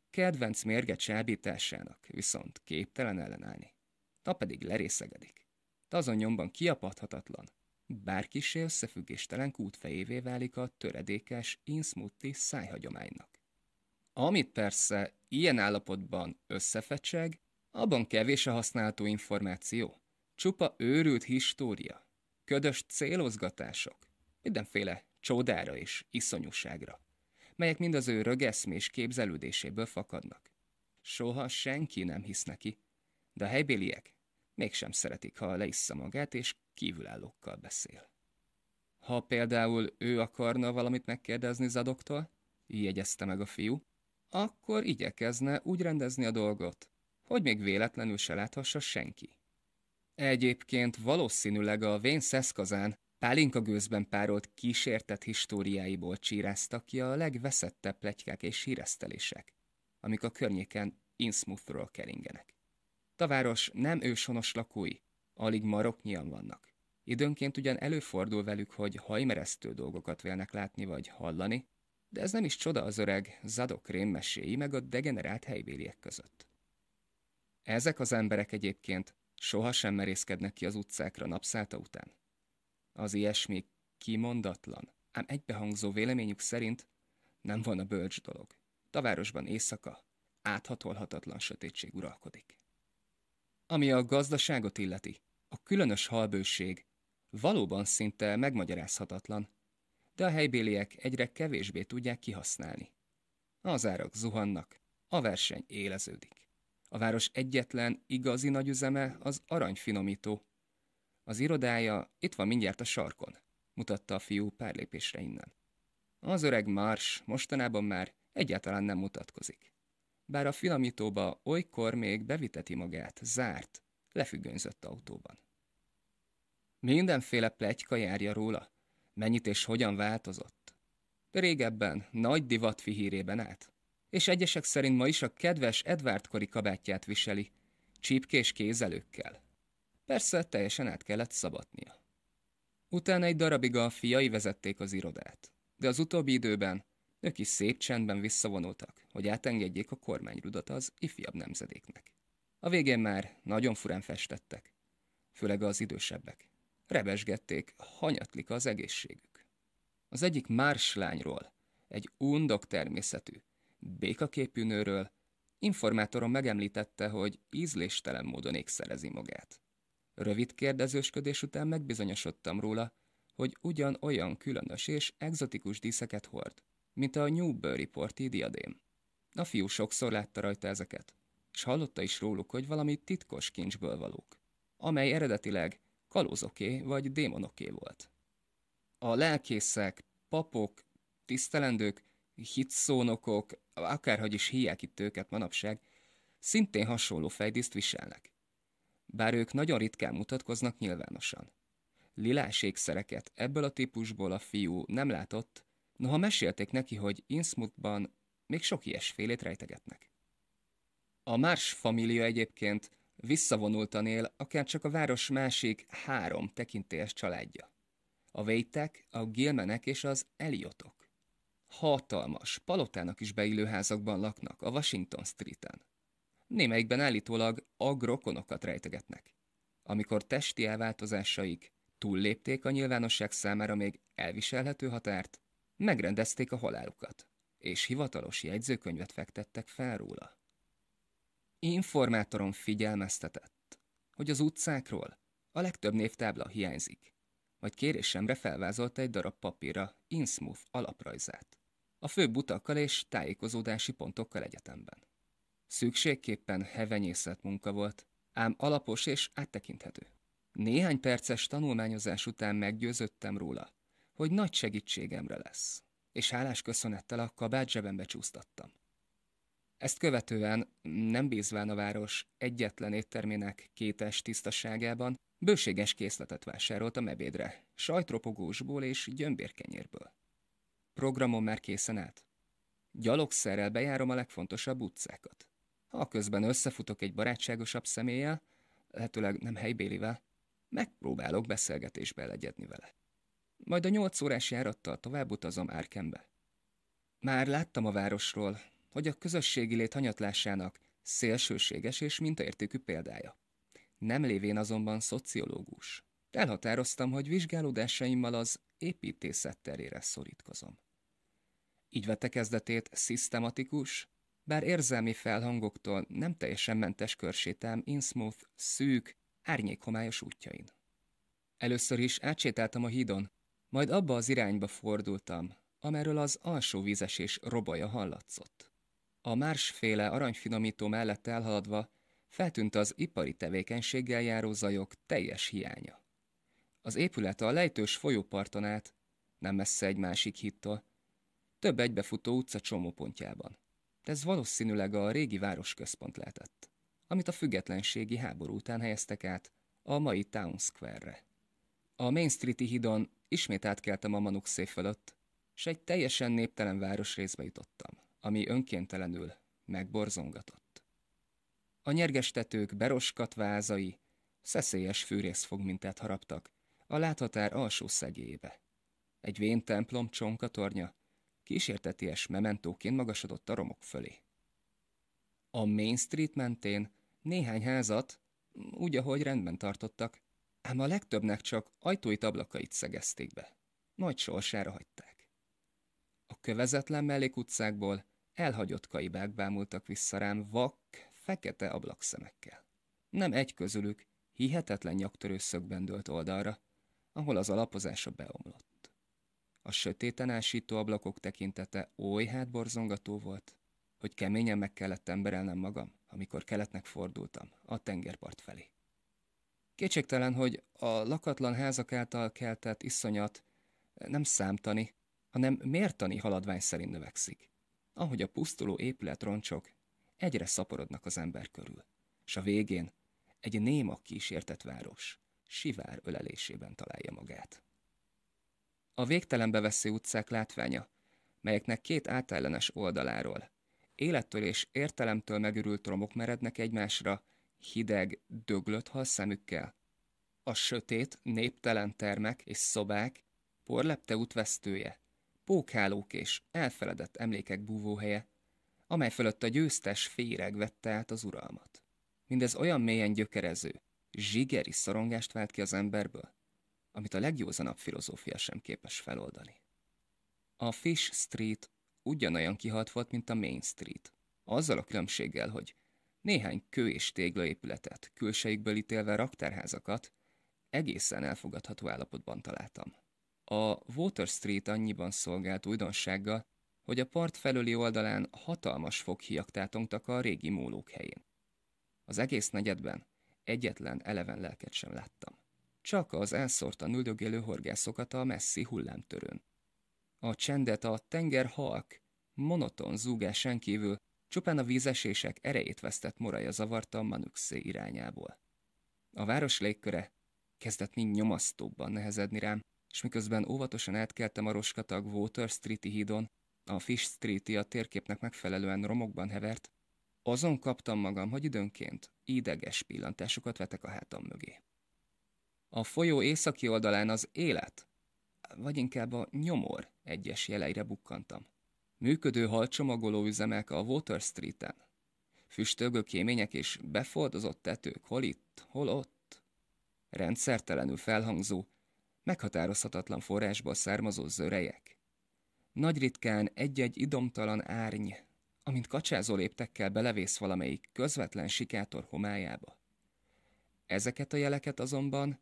Kedvenc mérge csábításának viszont képtelen ellenállni. Ta pedig lerészegedik. Ta azon nyomban kiapadhatatlan, bárkisé összefüggéstelen fejévé válik a töredékes inszmutti szájhagyománynak. Amit persze ilyen állapotban összefecseg, abban kevés a használható információ. Csupa őrült história, ködös célozgatások, mindenféle csodára és iszonyúságra, melyek mind az ő rögeszmés képzelődéséből fakadnak. Soha senki nem hisz neki, de a helybéliek mégsem szeretik, ha leissza magát és kívülállókkal beszél. Ha például ő akarna valamit megkérdezni Zadoktól, jegyezte meg a fiú, akkor igyekezne úgy rendezni a dolgot, hogy még véletlenül se láthassa senki. Egyébként valószínűleg a Vén Szeszkazán pálinka gőzben párolt kísértett históriáiból csíráztak ki a legveszettebb plegykák és híresztelések, amik a környéken Innsmouthról keringenek. Taváros nem őshonos lakói, alig maroknyian vannak. Időnként ugyan előfordul velük, hogy hajmeresztő dolgokat vélnek látni vagy hallani, de ez nem is csoda az öreg Zadok rém meséi meg a degenerált helybéliek között. Ezek az emberek egyébként sohasem merészkednek ki az utcákra napszáta után. Az ilyesmi kimondatlan, ám egybehangzó véleményük szerint nem van a bölcs dolog. Tavárosban éjszaka áthatolhatatlan sötétség uralkodik. Ami a gazdaságot illeti, a különös halbőség valóban szinte megmagyarázhatatlan, de a helybéliek egyre kevésbé tudják kihasználni. Az árak zuhannak, a verseny éleződik. A város egyetlen, igazi nagyüzeme az aranyfinomító. Az irodája itt van mindjárt a sarkon, mutatta a fiú pár lépésre innen. Az öreg Mars mostanában már egyáltalán nem mutatkozik. Bár a finomítóba olykor még beviteti magát, zárt, lefüggönyzött autóban. Mindenféle plegyka járja róla, mennyit és hogyan változott. Régebben nagy divat fihírében állt, és egyesek szerint ma is a kedves Edward-kori kabátját viseli, csípkés kézelőkkel. Persze teljesen át kellett szabadnia. Utána egy darabig a fiai vezették az irodát, de az utóbbi időben ők is szép csendben visszavonultak, hogy átengedjék a kormányrudat az ifjabb nemzedéknek. A végén már nagyon furán festettek, főleg az idősebbek. Rebesgették, hanyatlik az egészségük. Az egyik más lányról, egy undok természetű, békaképűnőről, nőről, informátorom megemlítette, hogy ízléstelen módon ékszerezi magát. Rövid kérdezősködés után megbizonyosodtam róla, hogy ugyan olyan különös és egzotikus díszeket hord, mint a Newbury porti diadém. A fiú sokszor látta rajta ezeket, és hallotta is róluk, hogy valami titkos kincsből valók, amely eredetileg kalózoké vagy démonoké volt. A lelkészek, papok, tisztelendők hitszónokok, akárhogy is hívják itt őket manapság, szintén hasonló fejdíszt viselnek. Bár ők nagyon ritkán mutatkoznak nyilvánosan. Lilás ékszereket ebből a típusból a fiú nem látott, noha mesélték neki, hogy Innsmouthban még sok ilyesfélét rejtegetnek. A Mars família egyébként visszavonultan él akár csak a város másik három tekintélyes családja. A vétek, a Gilmenek és az Eliotok hatalmas, palotának is beillő házakban laknak a Washington Street-en. Némelyikben állítólag agrokonokat rejtegetnek. Amikor testi elváltozásaik túllépték a nyilvánosság számára még elviselhető határt, megrendezték a halálukat, és hivatalos jegyzőkönyvet fektettek fel róla. Informátorom figyelmeztetett, hogy az utcákról a legtöbb névtábla hiányzik, majd kérésemre felvázolta egy darab papírra Innsmouth alaprajzát a főbb utakkal és tájékozódási pontokkal egyetemben. Szükségképpen hevenyészet munka volt, ám alapos és áttekinthető. Néhány perces tanulmányozás után meggyőzöttem róla, hogy nagy segítségemre lesz, és hálás köszönettel a kabát zsebembe csúsztattam. Ezt követően, nem bízván a város egyetlen éttermének kétes tisztaságában, bőséges készletet vásárolt a mebédre, sajtropogósból és gyömbérkenyérből. Programom már készen állt. Gyalogszerrel bejárom a legfontosabb utcákat. Ha közben összefutok egy barátságosabb személlyel, lehetőleg nem helybélivel, megpróbálok beszélgetésbe legyedni vele. Majd a nyolc órás járattal tovább utazom Árkembe. Már láttam a városról, hogy a közösségi lét hanyatlásának szélsőséges és mintaértékű példája. Nem lévén azonban szociológus. Elhatároztam, hogy vizsgálódásaimmal az építészet terére szorítkozom. Így vette kezdetét szisztematikus, bár érzelmi felhangoktól nem teljesen mentes körsétám Innsmouth szűk, árnyékhomályos útjain. Először is átsétáltam a hídon, majd abba az irányba fordultam, amerről az alsó vízesés robaja hallatszott. A másféle aranyfinomító mellett elhaladva feltűnt az ipari tevékenységgel járó zajok teljes hiánya. Az épület a lejtős folyóparton át, nem messze egy másik hittól, több egybefutó utca csomópontjában. Ez valószínűleg a régi városközpont lehetett, amit a függetlenségi háború után helyeztek át a mai Town Square-re. A Main Street-i hidon ismét átkeltem a manuk szép fölött, s egy teljesen néptelen városrészbe jutottam, ami önkéntelenül megborzongatott. A nyerges tetők beroskat vázai, szeszélyes fűrészfog mintát haraptak a láthatár alsó szegélyébe. Egy vén templom csonkatornya kísérteties mementóként magasodott a romok fölé. A Main Street mentén néhány házat, úgy, ahogy rendben tartottak, ám a legtöbbnek csak ajtóit ablakait szegezték be. Nagy sorsára hagyták. A kövezetlen mellékutcákból elhagyott kaibák bámultak vissza rám vak, fekete ablakszemekkel. Nem egy közülük hihetetlen nyaktörő szögben dőlt oldalra, ahol az alapozása beomlott. A sötéten ásító ablakok tekintete oly hátborzongató volt, hogy keményen meg kellett emberelnem magam, amikor keletnek fordultam, a tengerpart felé. Kétségtelen, hogy a lakatlan házak által keltett iszonyat nem számtani, hanem mértani haladvány szerint növekszik. Ahogy a pusztuló épületroncsok egyre szaporodnak az ember körül, és a végén egy néma kísértett város sivár ölelésében találja magát. A végtelenbe vesző utcák látványa, melyeknek két átellenes oldaláról. Élettől és értelemtől megürült romok merednek egymásra, hideg, döglött halszemükkel. A sötét, néptelen termek és szobák, porlepte útvesztője, pókhálók és elfeledett emlékek búvóhelye, amely fölött a győztes féreg vette át az uralmat. Mindez olyan mélyen gyökerező, zsigeri szorongást vált ki az emberből, amit a legjózanabb filozófia sem képes feloldani. A Fish Street ugyanolyan kihalt volt, mint a Main Street, azzal a különbséggel, hogy néhány kő és téglaépületet, külseikből ítélve raktárházakat egészen elfogadható állapotban találtam. A Water Street annyiban szolgált újdonsággal, hogy a part felőli oldalán hatalmas foghíjak tátongtak a régi múlók helyén. Az egész negyedben egyetlen eleven lelket sem láttam csak az elszórtan üldögélő horgászokat a messzi hullámtörőn. A csendet a tenger halk, monoton zúgásán kívül csupán a vízesések erejét vesztett moraja zavarta a Manuxé irányából. A város légköre kezdett mind nyomasztóbban nehezedni rám, és miközben óvatosan átkeltem a roskatag Water Street-i hídon, a Fish Street-i a térképnek megfelelően romokban hevert, azon kaptam magam, hogy időnként ideges pillantásokat vetek a hátam mögé. A folyó északi oldalán az élet, vagy inkább a nyomor egyes jeleire bukkantam. Működő halcsomagoló üzemek a Water Street-en. Füstögő kémények és befoldozott tetők hol itt, hol ott. Rendszertelenül felhangzó, meghatározhatatlan forrásból származó zörejek. Nagy ritkán egy-egy idomtalan árny, amint kacsázó léptekkel belevész valamelyik közvetlen sikátor homályába. Ezeket a jeleket azonban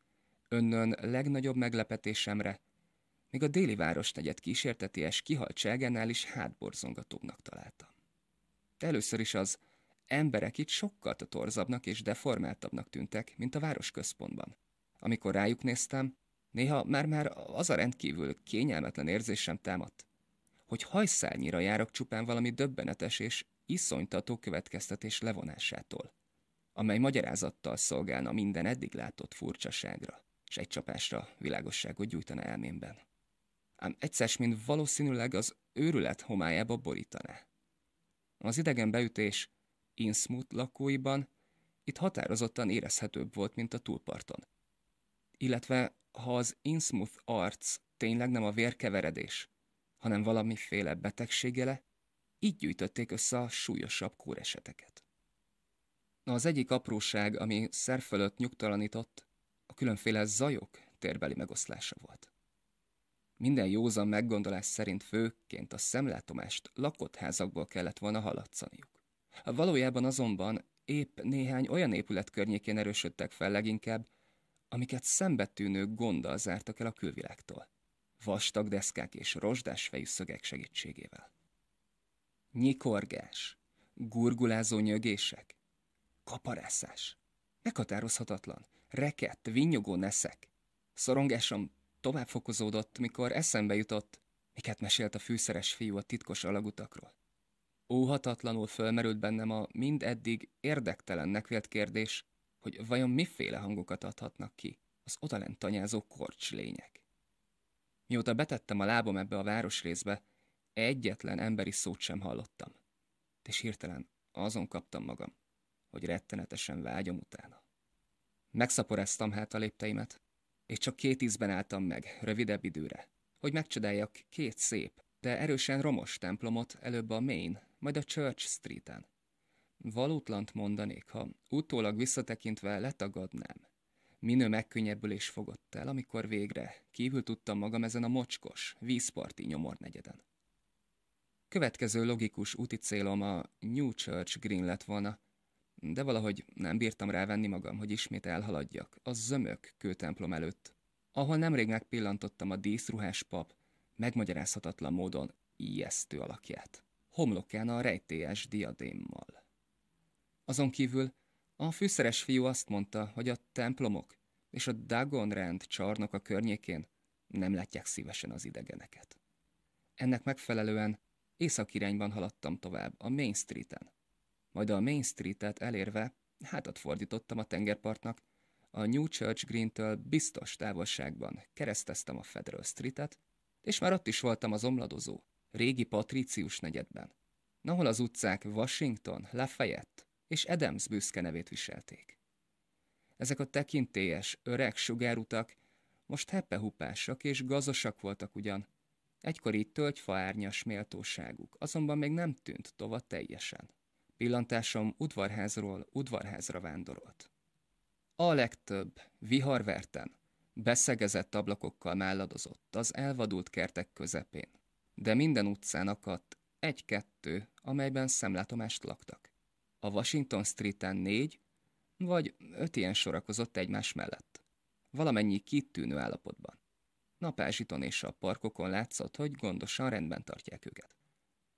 Önnön legnagyobb meglepetésemre, még a déli városnegyed kísérteties kihaltságánál is hátborzongatóbbnak találtam. De először is az emberek itt sokkal torzabbnak és deformáltabbnak tűntek, mint a város központban, Amikor rájuk néztem, néha már-már az a rendkívül kényelmetlen érzésem támadt, hogy hajszálnyira járok csupán valami döbbenetes és iszonytató következtetés levonásától, amely magyarázattal szolgálna minden eddig látott furcsaságra és egy csapásra világosságot gyújtana elmémben. Ám egyszer, mint valószínűleg az őrület homályába borítaná. Az idegen beütés Innsmouth lakóiban itt határozottan érezhetőbb volt, mint a túlparton. Illetve, ha az Innsmouth arc tényleg nem a vérkeveredés, hanem valamiféle betegségele, így gyűjtötték össze a súlyosabb kóreseteket. Az egyik apróság, ami szerfölött nyugtalanított, a különféle zajok térbeli megoszlása volt. Minden józan meggondolás szerint főként a szemlátomást lakott házakból kellett volna haladszaniuk. Valójában azonban épp néhány olyan épület környékén erősödtek fel leginkább, amiket szembetűnő gonddal zártak el a külvilágtól, vastag deszkák és rozsdás fejű szögek segítségével. Nyikorgás, gurgulázó nyögések, kaparászás, meghatározhatatlan, rekett, vinyogó neszek. Szorongásom tovább fokozódott, mikor eszembe jutott, miket mesélt a fűszeres fiú a titkos alagutakról. Óhatatlanul fölmerült bennem a mind eddig érdektelennek vélt kérdés, hogy vajon miféle hangokat adhatnak ki az odalent tanyázó korcs lények. Mióta betettem a lábom ebbe a városrészbe, egyetlen emberi szót sem hallottam. És hirtelen azon kaptam magam, hogy rettenetesen vágyom utána. Megszaporeztam hát a lépteimet, és csak két ízben álltam meg, rövidebb időre, hogy megcsodáljak két szép, de erősen romos templomot előbb a Main, majd a Church Street-en. Valótlant mondanék, ha utólag visszatekintve letagadnám. Minő megkönnyebbülés fogott el, amikor végre kívül tudtam magam ezen a mocskos, vízparti nyomornegyeden. Következő logikus úti célom a New Church Green lett volna, de valahogy nem bírtam rávenni magam, hogy ismét elhaladjak. A zömök kőtemplom előtt, ahol nemrég megpillantottam a díszruhás pap megmagyarázhatatlan módon ijesztő alakját. Homlokán a rejtélyes diadémmal. Azon kívül a fűszeres fiú azt mondta, hogy a templomok és a Dagon rend csarnok a környékén nem látják szívesen az idegeneket. Ennek megfelelően északirányban haladtam tovább, a Main Street-en. Majd a Main Street-et elérve hátat fordítottam a tengerpartnak, a New Church Green-től biztos távolságban kereszteztem a Federal Street-et, és már ott is voltam az omladozó, régi patricius negyedben, ahol az utcák Washington, Lafayette és Adams büszke nevét viselték. Ezek a tekintélyes, öreg sugárutak most heppehupásak és gazasak voltak ugyan, egykori töltyfaárnyas méltóságuk, azonban még nem tűnt tova teljesen. Pillantásom udvarházról udvarházra vándorolt. A legtöbb, viharverten, beszegezett ablakokkal málladozott az elvadult kertek közepén, de minden utcán akadt egy-kettő, amelyben szemlátomást laktak. A Washington Street-en négy, vagy öt ilyen sorakozott egymás mellett. Valamennyi kitűnő állapotban. Napázsiton és a parkokon látszott, hogy gondosan rendben tartják őket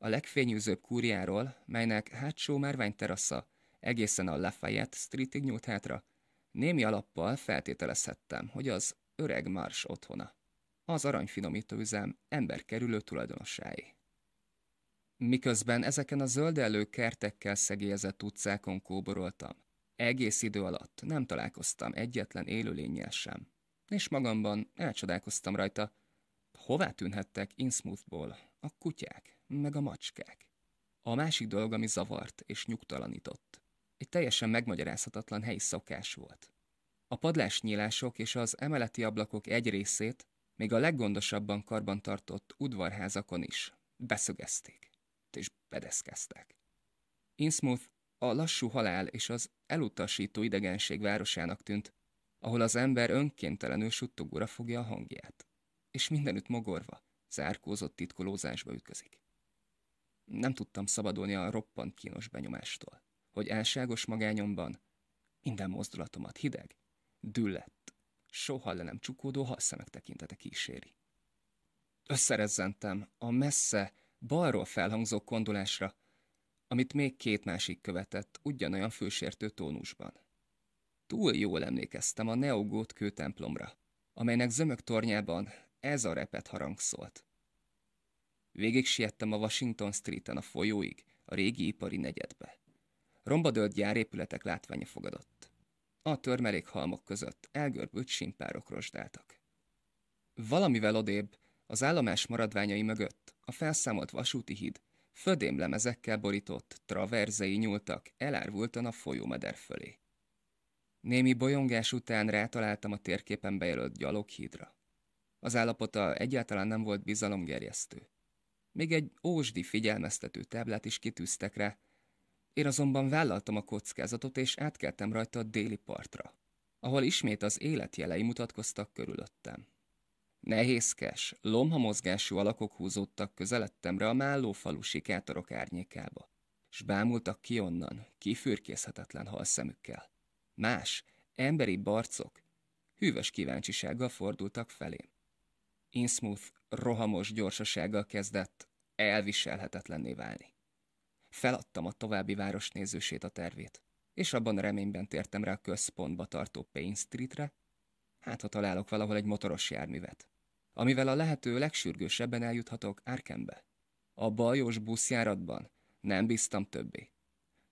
a legfényűzőbb kúriáról, melynek hátsó márvány terasza egészen a Lafayette Streetig nyújt hátra, némi alappal feltételezhettem, hogy az öreg Mars otthona, az üzem emberkerülő tulajdonossái. Miközben ezeken a zöldelő kertekkel szegélyezett utcákon kóboroltam, egész idő alatt nem találkoztam egyetlen élőlényel sem, és magamban elcsodálkoztam rajta, hová tűnhettek Innsmouthból a kutyák meg a macskák. A másik dolog, ami zavart és nyugtalanított. Egy teljesen megmagyarázhatatlan helyi szokás volt. A padlásnyílások és az emeleti ablakok egy részét még a leggondosabban karbantartott udvarházakon is beszögezték és bedeszkeztek. Innsmouth a lassú halál és az elutasító idegenség városának tűnt, ahol az ember önkéntelenül suttogóra fogja a hangját, és mindenütt mogorva, zárkózott titkolózásba ütközik. Nem tudtam szabadulni a roppant kínos benyomástól, hogy elságos magányomban minden mozdulatomat hideg, düllett, soha le nem csukódó halszemek tekintete kíséri. Összerezzentem a messze, balról felhangzó kondolásra, amit még két másik követett, ugyanolyan fősértő tónusban. Túl jól emlékeztem a Neogót kőtemplomra, amelynek zömök tornyában ez a repet harangszólt. szólt. Végig siettem a Washington Street-en a folyóig, a régi ipari negyedbe. Rombadölt gyárépületek látványa fogadott. A halmok között elgörbült simpárok rozsdáltak. Valamivel odébb, az állomás maradványai mögött a felszámolt vasúti híd födém lemezekkel borított traverzei nyúltak elárvultan a folyómeder fölé. Némi bolyongás után rátaláltam a térképen bejelölt gyaloghídra. Az állapota egyáltalán nem volt bizalomgerjesztő. Még egy ósdi figyelmeztető táblát is kitűztek rá. Én azonban vállaltam a kockázatot, és átkeltem rajta a déli partra, ahol ismét az életjelei mutatkoztak körülöttem. Nehézkes, lomha mozgású alakok húzódtak közelettemre a mállófalu sikátorok árnyékába, s bámultak ki onnan, kifürkészhetetlen halszemükkel. Más, emberi barcok, hűvös kíváncsisággal fordultak felém. Innsmouth rohamos gyorsasággal kezdett elviselhetetlenné válni. Feladtam a további városnézősét a tervét, és abban a reményben tértem rá a központba tartó Payne Streetre, hát ha találok valahol egy motoros járművet, amivel a lehető legsürgősebben eljuthatok Arkembe. A bajos buszjáratban nem bíztam többé.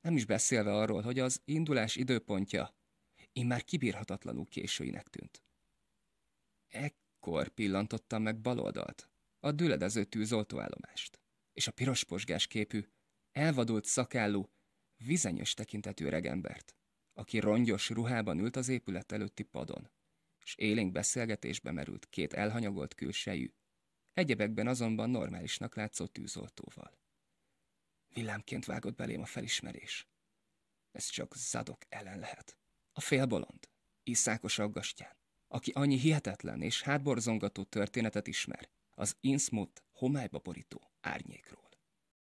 Nem is beszélve arról, hogy az indulás időpontja immár kibírhatatlanul későinek tűnt. E akkor pillantottam meg baloldalt, a düledező tűzoltóállomást, és a pirosposgás képű, elvadult szakállú, vizenyös tekintetű regembert, aki rongyos ruhában ült az épület előtti padon, és élénk beszélgetésbe merült két elhanyagolt külsejű, egyebekben azonban normálisnak látszó tűzoltóval. Villámként vágott belém a felismerés. Ez csak zadok ellen lehet. A félbolond, iszákos aggastyán, aki annyi hihetetlen és hátborzongató történetet ismer az Innsmouth homályba borító árnyékról.